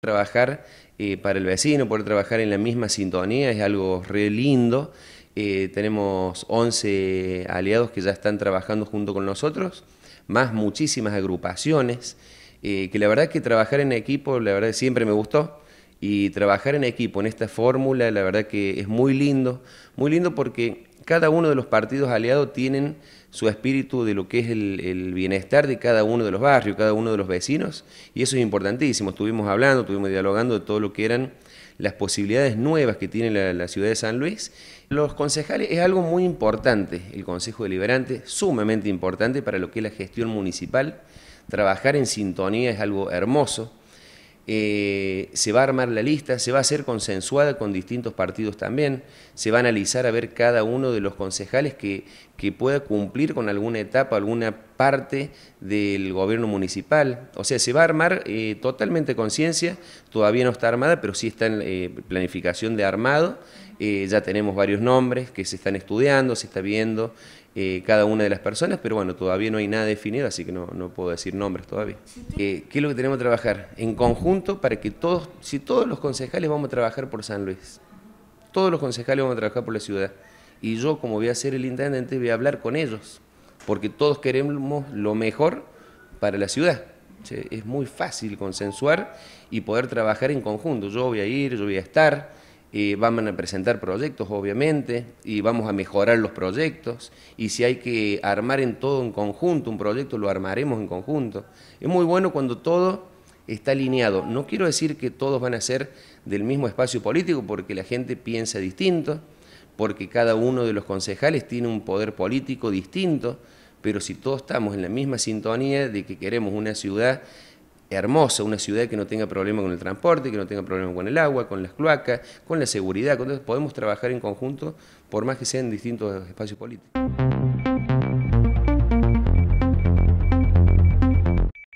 Trabajar eh, para el vecino, poder trabajar en la misma sintonía es algo re lindo. Eh, tenemos 11 aliados que ya están trabajando junto con nosotros, más muchísimas agrupaciones, eh, que la verdad que trabajar en equipo, la verdad siempre me gustó. Y trabajar en equipo, en esta fórmula, la verdad que es muy lindo, muy lindo porque cada uno de los partidos aliados tienen su espíritu de lo que es el, bienestar de cada uno de los barrios, cada uno de los vecinos, y eso es importantísimo. Estuvimos hablando, estuvimos dialogando de todo lo que eran las posibilidades nuevas que tiene la ciudad de San Luis. Los concejales es algo muy importante, el Consejo Deliberante, sumamente importante para lo que es la gestión municipal. Trabajar en sintonía es algo hermoso eh, se va a armar la lista, se va a hacer consensuada con distintos partidos también, se va a analizar a ver cada uno de los concejales que, que pueda cumplir con alguna etapa, alguna parte del gobierno municipal. O sea, se va a armar eh, totalmente conciencia, todavía no está armada, pero sí está en eh, planificación de armado. Eh, ya tenemos varios nombres que se están estudiando, se está viendo cada una de las personas, pero bueno, todavía no hay nada definido, así que no, no puedo decir nombres todavía. ¿Qué es lo que tenemos que trabajar? En conjunto para que todos, si todos los concejales vamos a trabajar por San Luis, todos los concejales vamos a trabajar por la ciudad, y yo como voy a ser el intendente voy a hablar con ellos porque todos queremos lo mejor para la ciudad. Es muy fácil consensuar y poder trabajar en conjunto. Yo voy a ir, yo voy a estar, vamos eh, van a presentar proyectos, obviamente, y vamos a mejorar los proyectos. Y si hay que armar en todo en conjunto un proyecto, lo armaremos en conjunto. Es muy bueno cuando todo está alineado. No quiero decir que todos van a ser del mismo espacio político, porque la gente piensa distinto porque cada uno de los concejales tiene un poder político distinto, pero si todos estamos en la misma sintonía de que queremos una ciudad hermosa, una ciudad que no tenga problema con el transporte, que no tenga problema con el agua, con las cloacas, con la seguridad, podemos trabajar en conjunto por más que sean distintos espacios políticos.